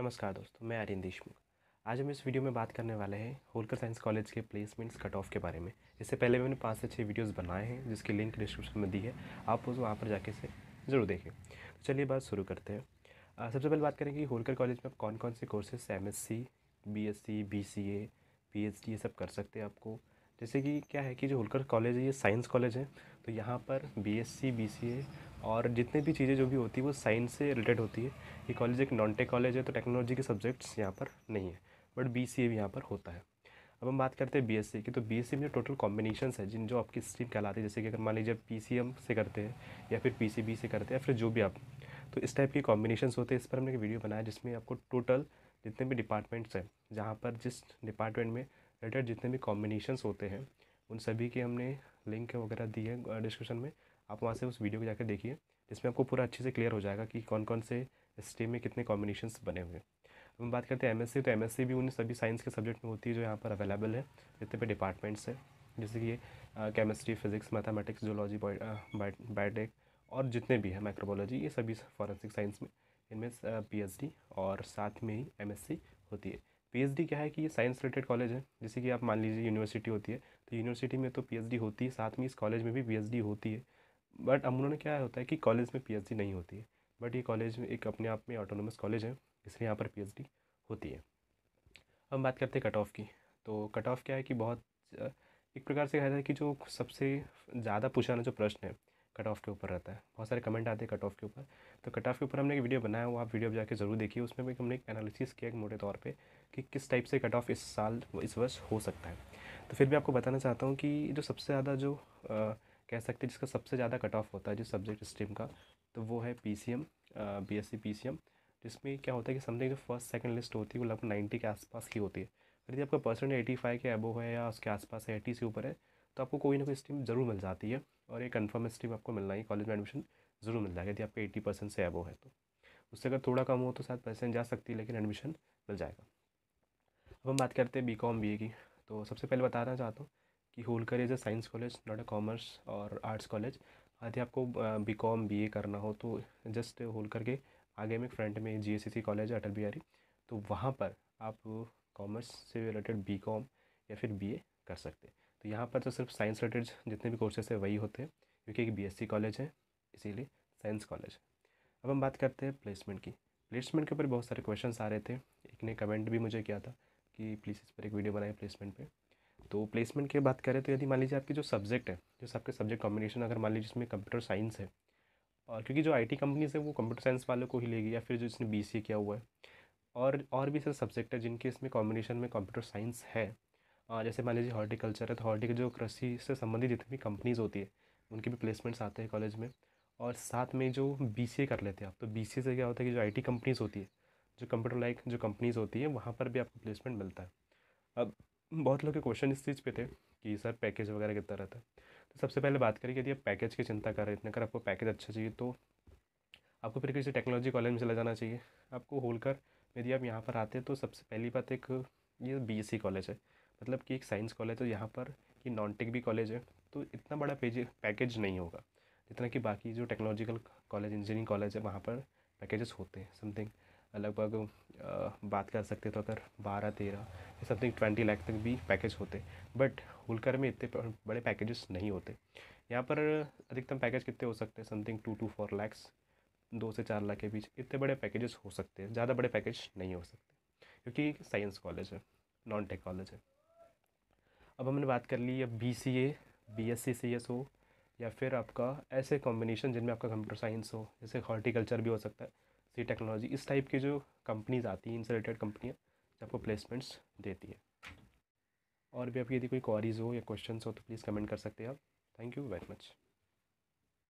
नमस्कार दोस्तों मैं आर्यन देशमुख आज हम इस वीडियो में बात करने वाले हैं होलकर साइंस कॉलेज के प्लेसमेंट्स कट ऑफ के बारे में इससे पहले मैंने पाँच से छः वीडियोस बनाए हैं जिसकी लिंक डिस्क्रिप्शन में दी है आप उस वहाँ पर जाके से ज़रूर देखें तो चलिए बात शुरू करते हैं सबसे पहले बात करें कि होलकर कॉलेज में आप कौन कौन से courses M S C B S C B C A P H D ये सब कर सकते हैं आपको जैसे कि क्या है कि जो होलकर कॉलेज है ये साइंस कॉलेज है तो यहाँ पर B S C B C A और जितनी भी चीज़ें जो भी होती है वो साइंस से रिलेटेड होती है ये कॉलेज एक नॉन टेक कॉलेज है तो टेक्नोलॉजी के सब्जेक्ट्स यहाँ पर नहीं है बट बी सी ए भी यहाँ पर होता है अब हम बात करते हैं बी एस सी की तो बी एस सी में जो टोटल कॉम्बिनेशन है जिन जो आपकी स्ट्रीम कहलाती है जैसे कि अगर मान लीजिए पी सी एम से करते हैं या फिर पी सी बी से करते हैं या फिर जो भी आप तो इस टाइप के कॉम्बिनेशन होते हैं इस पर हमने एक वीडियो बनाया जिसमें आपको टोटल जितने भी डिपार्टमेंट्स हैं जहाँ पर जिस डिपार्टमेंट में रिलेटेड जितने भी कॉम्बिनेशन होते हैं उन सभी के हमने लिंक वगैरह दी है डिस्क्रिप्शन में आप वहाँ से उस वीडियो को जाकर देखिए इसमें आपको पूरा अच्छे से क्लियर हो जाएगा कि कौन कौन से स्टेम में कितने कॉम्बिनेशन बने हुए हैं हम बात करते हैं एमएससी तो एमएससी भी उन सभी साइंस के सब्जेक्ट में होती है जो यहाँ पर अवेलेबल है जितने पे डिपार्टमेंट्स हैं जैसे कि chemistry physics mathematics zoology biotech और जितने भी हैं माइक्रोबोलॉजी ये सभी फॉरेंसिक साइंस में इनमें डी और साथ में ही सी होती है डी क्या है कि ये साइंस रिलेटेड कॉलेज है जैसे कि आप मान लीजिए यूनिवर्सिटी होती है तो यूनिवर्सिटी में तो डी होती है साथ में इस कॉलेज में भी डी होती है बट अब उन्होंने क्या होता है कि कॉलेज में पी नहीं होती है बट ये कॉलेज में एक अपने आप में ऑटोनोमस कॉलेज है इसलिए यहाँ पर पी होती है अब बात करते हैं कट ऑफ की तो कट ऑफ क्या है कि बहुत एक प्रकार से कहा जाता है कि जो सबसे ज़्यादा पूछा ना जो प्रश्न है कट ऑफ के ऊपर रहता है बहुत सारे कमेंट आते हैं कट ऑफ के ऊपर तो कट ऑफ के ऊपर हमने एक वीडियो बनाया वो आप वीडियो जाकर जरूर देखिए उसमें भी हमने एक एनालिसिस किया एक मोटे तौर पे कि किस टाइप से कट ऑफ इस साल इस वर्ष हो सकता है तो फिर भी आपको बताना चाहता हूँ कि जो सबसे ज़्यादा जो आ, कह सकते हैं जिसका सबसे ज़्यादा कट ऑफ होता है जिस सब्जेक्ट स्ट्रीम का तो वो है P C M B S C P C M जिसमें क्या होता है कि समथिंग जो फर्स्ट सेकंड लिस्ट होती है वो लगभग नाइन्टी के आसपास की होती है यदि आपका परसेंट एटी फाइव के एबो है या उसके आसपास है एटी से ऊपर है तो आपको कोई ना कोई स्ट्रीम ज़रूर मिल जाती है और एक कन्फर्म स्ट्रीम आपको मिलना ही कॉलेज में एडमिशन ज़रूर मिल जाएगा यदि आपका एटी परसेंट से एबो है तो उससे अगर थोड़ा कम हो तो शायद परसेंट जा सकती है लेकिन एडमिशन मिल जाएगा अब हम बात करते हैं बी कॉम बी ए की तो सबसे पहले बताना चाहता हूँ कि Holkar is a science college not a commerce और आर्ट्स कॉलेज यदि आपको बी कॉम बी ए करना हो तो जस्ट होलकर के आगे में फ्रंट में जी एस सी कॉलेज है अटल बिहारी तो वहाँ पर आप कॉमर्स से रिलेटेड बी कॉम या फिर बी ए कर सकते हैं तो यहाँ पर तो सिर्फ साइंस रिलेटेड जितने भी कोर्सेज है वही होते हैं क्योंकि एक बी एस सी कॉलेज है इसीलिए साइंस कॉलेज अब हम बात करते हैं प्लेसमेंट की प्लेसमेंट के ऊपर बहुत सारे क्वेश्चन आ रहे थे एक ने कमेंट भी मुझे किया था कि प्लीज़ इस पर एक वीडियो बनाए प्लेसमेंट पर तो प्लेसमेंट की बात करें तो यदि मान लीजिए आपके जो सब्जेक्ट है जैसे आपके सब्जेक्ट कॉम्बिनेशन अगर मान लीजिए जिसमें कंप्यूटर साइंस है और क्योंकि जो आईटी कंपनीज है वो कंप्यूटर साइंस वालों को ही लेगी या फिर जो जिसने बी किया हुआ है और और भी सब सब्जेक्ट है जिनके इसमें कॉम्बिनेशन में कंप्यूटर साइंस है जैसे मान लीजिए हॉर्टिकल्चर है तो हॉर्टिक जो कृषि से संबंधित जितनी भी कंपनीज़ होती है उनके भी प्लेसमेंट्स आते हैं कॉलेज में और साथ में जो बी कर लेते हैं आप तो बी से क्या होता है कि जो आई कंपनीज़ होती है जो कंप्यूटर लाइक जो कंपनीज़ होती है वहाँ पर भी आपको प्लेसमेंट मिलता है अब बहुत लोग के क्वेश्चन इस चीज़ पे थे कि सर पैकेज वगैरह कितना रहता है तो सबसे पहले बात करें कि यदि आप पैकेज की चिंता कर रहे हैं अगर आपको पैकेज अच्छा चाहिए तो आपको फिर किसी टेक्नोलॉजी कॉलेज में चला जाना चाहिए आपको होलकर यदि आप यहाँ पर आते हैं तो सबसे पहली बात एक ये बी कॉलेज e है मतलब कि एक साइंस कॉलेज है तो यहाँ पर कि नॉन टेक भी कॉलेज है तो इतना बड़ा पेज पैकेज नहीं होगा जितना कि बाकी जो टेक्नोलॉजिकल कॉलेज इंजीनियरिंग कॉलेज है वहाँ पर पैकेजेस होते हैं समथिंग लगभग बात कर सकते तो अगर बारह तेरह समथिंग ट्वेंटी लाख तक भी पैकेज होते बट होलकर में इतने बड़े पैकेजेस नहीं होते यहाँ पर अधिकतम पैकेज कितने हो सकते हैं something two two four lakhs दो से चार लाख के बीच इतने बड़े पैकेजेस हो सकते हैं ज़्यादा बड़े पैकेज नहीं हो सकते क्योंकि साइंस कॉलेज है नॉन टेक कॉलेज है अब हमने बात कर ली या B C A B S C C S हो या फिर आपका ऐसे कॉम्बिनेशन जिनमें आपका कंप्यूटर साइंस हो जैसे हॉर्टिकल्चर भी हो सकता है सी टेक्नोलॉजी इस टाइप की जो कंपनीज आती हैं इनसे रिलेटेड कंपनियाँ जो आपको प्लेसमेंट्स देती है और भी आपकी यदि कोई क्वारीज हो या क्वेश्चन हो तो प्लीज़ कमेंट कर सकते हैं आप थैंक यू वेरी मच